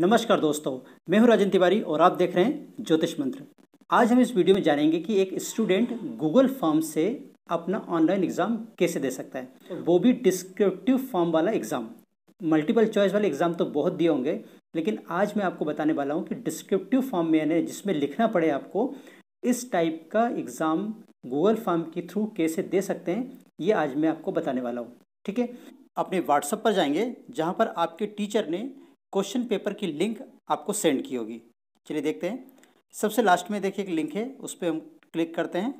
नमस्कार दोस्तों मैं हूं राजन तिवारी और आप देख रहे हैं ज्योतिष मंत्र आज हम इस वीडियो में जानेंगे कि एक स्टूडेंट गूगल फॉर्म से अपना ऑनलाइन एग्जाम कैसे दे सकता है वो भी डिस्क्रिप्टिव फॉर्म वाला एग्जाम मल्टीपल चॉइस वाले एग्जाम तो बहुत दिए होंगे लेकिन आज मैं आपको बताने वाला हूँ कि डिस्क्रिप्टिव फॉर्म में यानी जिसमें लिखना पड़े आपको इस टाइप का एग्ज़ाम गूगल फॉर्म के थ्रू कैसे दे सकते हैं ये आज मैं आपको बताने वाला हूँ ठीक है अपने व्हाट्सएप पर जाएंगे जहाँ पर आपके टीचर ने क्वेश्चन पेपर की लिंक आपको सेंड की होगी चलिए देखते हैं सबसे लास्ट में देखिए एक लिंक है उस पर हम क्लिक करते हैं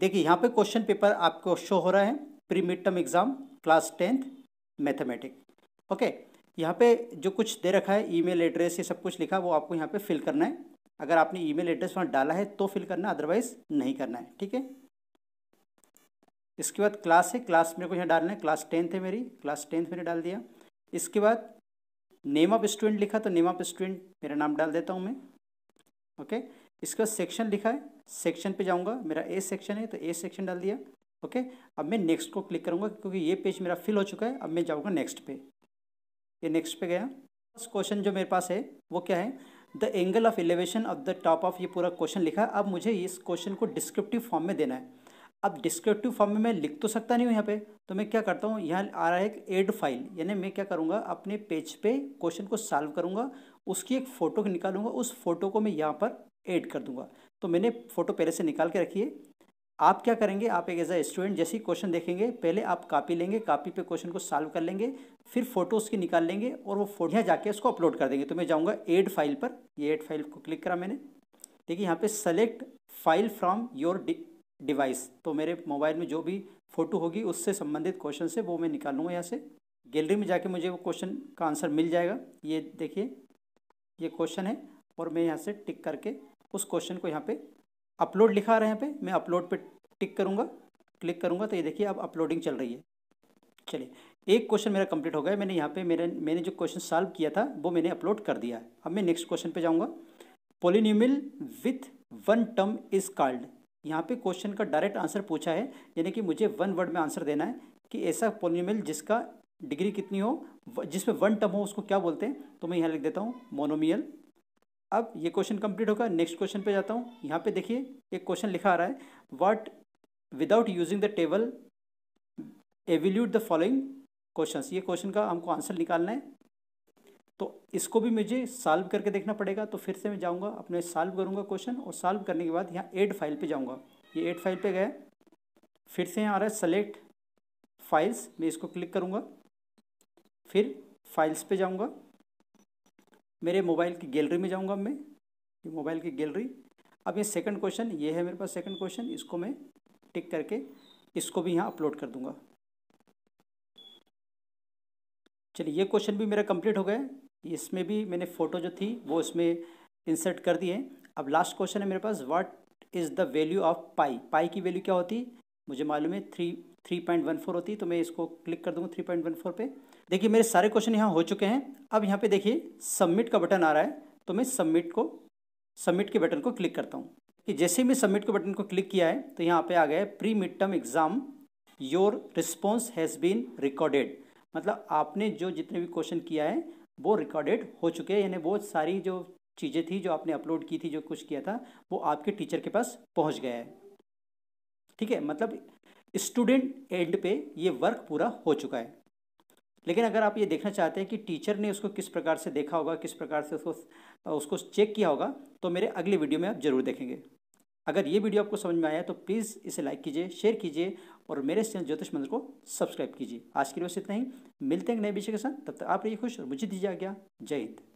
देखिए यहाँ पे क्वेश्चन पेपर आपको शो हो रहा है pre mid term exam class tenth mathematic okay यहाँ पे जो कुछ दे रखा है ईमेल एड्रेस ये सब कुछ लिखा वो आपको यहाँ पे फिल करना है अगर आपने ईमेल एड्रेस वहाँ डाला है तो फिल करना अदरवाइज नहीं करना है ठीक है इसके बाद क्लास है क्लास मेरे को यहाँ डालना है क्लास टेंथ है मेरी क्लास टेंथ मैंने डाल दिया इसके बाद नेम ऑफ स्टूडेंट लिखा तो नेम ऑफ स्टूडेंट मेरा नाम डाल देता हूँ मैं ओके इसके बाद सेक्शन लिखा है सेक्शन पे जाऊँगा मेरा ए सेक्शन है तो ए सेक्शन डाल दिया ओके अब मैं नेक्स्ट को क्लिक करूँगा क्योंकि ये पेज मेरा फिल हो चुका है अब मैं जाऊँगा नेक्स्ट पे ये नेक्स्ट पे गया फर्स्ट क्वेश्चन जो मेरे पास है वो क्या है the angle of elevation of the top of ये पूरा क्वेश्चन लिखा है अब मुझे इस क्वेश्चन को डिस्क्रिप्टिव फॉर्म में देना है अब डिस्क्रिप्टिव फॉर्म में मैं लिख तो सकता नहीं हूँ यहाँ पे तो मैं क्या करता हूँ यहाँ आ रहा है एक एड फाइल यानी मैं क्या करूँगा अपने पेज पे क्वेश्चन को सॉल्व करूँगा उसकी एक फ़ोटो निकालूंगा उस फोटो को मैं यहाँ पर एड कर दूँगा तो मैंने फ़ोटो पहले से निकाल के रखी है आप क्या करेंगे आप एक एज ए स्टूडेंट जैसे ही क्वेश्चन देखेंगे पहले आप कापी लेंगे कापी पे क्वेश्चन को सॉल्व कर लेंगे फिर फोटो उसकी निकाल लेंगे और वो फोटो यहाँ जाके उसको अपलोड कर देंगे तो मैं जाऊँगा एड फाइल पर ये एड फाइल को क्लिक करा मैंने देखिए यहाँ पे select file from your device तो मेरे मोबाइल में जो भी फ़ोटो होगी उससे संबंधित क्वेश्चन से वो मैं निकाल लूँगा यहाँ से गैलरी में जाके मुझे वो क्वेश्चन का आंसर मिल जाएगा ये देखिए ये क्वेश्चन है और मैं यहाँ से टिक करके उस क्वेश्चन को यहाँ पे अपलोड लिखा रहे हैं पे मैं अपलोड पे टिक करूँगा क्लिक करूँगा तो ये देखिए अब अपलोडिंग चल रही है चलिए एक क्वेश्चन मेरा कंप्लीट हो गया मैंने यहाँ पे मेरे मैंने जो क्वेश्चन सॉल्व किया था वो मैंने अपलोड कर दिया है अब मैं नेक्स्ट क्वेश्चन पर जाऊँगा polynomial with one term is called यहाँ पे क्वेश्चन का डायरेक्ट आंसर पूछा है यानी कि मुझे वन वर्ड में आंसर देना है कि ऐसा पोलिनोमियल जिसका डिग्री कितनी हो जिसमें वन टर्म हो उसको क्या बोलते हैं तो मैं यहाँ लिख देता हूँ मोनोमियल अब ये क्वेश्चन कंप्लीट होगा नेक्स्ट क्वेश्चन पे जाता हूँ यहाँ पे देखिए एक क्वेश्चन लिखा आ रहा है what without using the table evaluate the following question ये क्वेश्चन का हमको आंसर निकालना है तो इसको भी मुझे सॉल्व करके देखना पड़ेगा तो फिर से मैं जाऊँगा अपने सॉल्व करूँगा क्वेश्चन और सॉल्व करने के बाद यहाँ एड फाइल पर जाऊँगा ये एड फाइल पर गए फिर से यहाँ आ रहा है सेलेक्ट फाइल्स मैं इसको क्लिक करूँगा फिर फाइल्स पे जाऊँगा मेरे मोबाइल की गैलरी में जाऊँगा मैं ये मोबाइल की गैलरी अब ये सेकेंड क्वेश्चन ये है मेरे पास सेकेंड क्वेश्चन इसको मैं टिक करके इसको भी यहाँ अपलोड कर दूँगा चलिए ये क्वेश्चन भी मेरा कंप्लीट हो गया इसमें भी मैंने फ़ोटो जो थी वो इसमें इंसर्ट कर दिए अब लास्ट क्वेश्चन है मेरे पास what is the value of pi pi की वैल्यू क्या होती मुझे मालूम है three three point one four होती है तो मैं इसको क्लिक कर दूँगा थ्री पॉइंट वन फोर पर देखिए मेरे सारे क्वेश्चन यहाँ हो चुके हैं अब यहाँ पे देखिए सबमिट का बटन आ रहा है तो मैं सबमिट को सबमिट के बटन को क्लिक करता हूँ कि जैसे ही मैं सबमिट के बटन को क्लिक किया है तो यहाँ पे आ गया है pre mid term exam your response has been recorded मतलब आपने जो जितने भी क्वेश्चन किया है वो रिकॉर्डेड हो चुके हैं यानी वो सारी जो चीज़ें थी जो आपने अपलोड की थी जो कुछ किया था वो आपके टीचर के पास पहुंच गया है ठीक है मतलब स्टूडेंट एंड पे ये वर्क पूरा हो चुका है लेकिन अगर आप ये देखना चाहते हैं कि टीचर ने उसको किस प्रकार से देखा होगा किस प्रकार से उसको उसको चेक किया होगा तो मेरे अगले वीडियो में आप ज़रूर देखेंगे अगर ये वीडियो आपको समझ में आया तो प्लीज़ इसे लाइक कीजिए शेयर कीजिए और मेरे चैनल ज्योतिष मंदिर को सब्सक्राइब कीजिए आज के लिए बस इतना ही मिलते हैं नए विषय के साथ तब तक आप रहिए खुश और मुझे दीजिए आज्ञा जय हिंद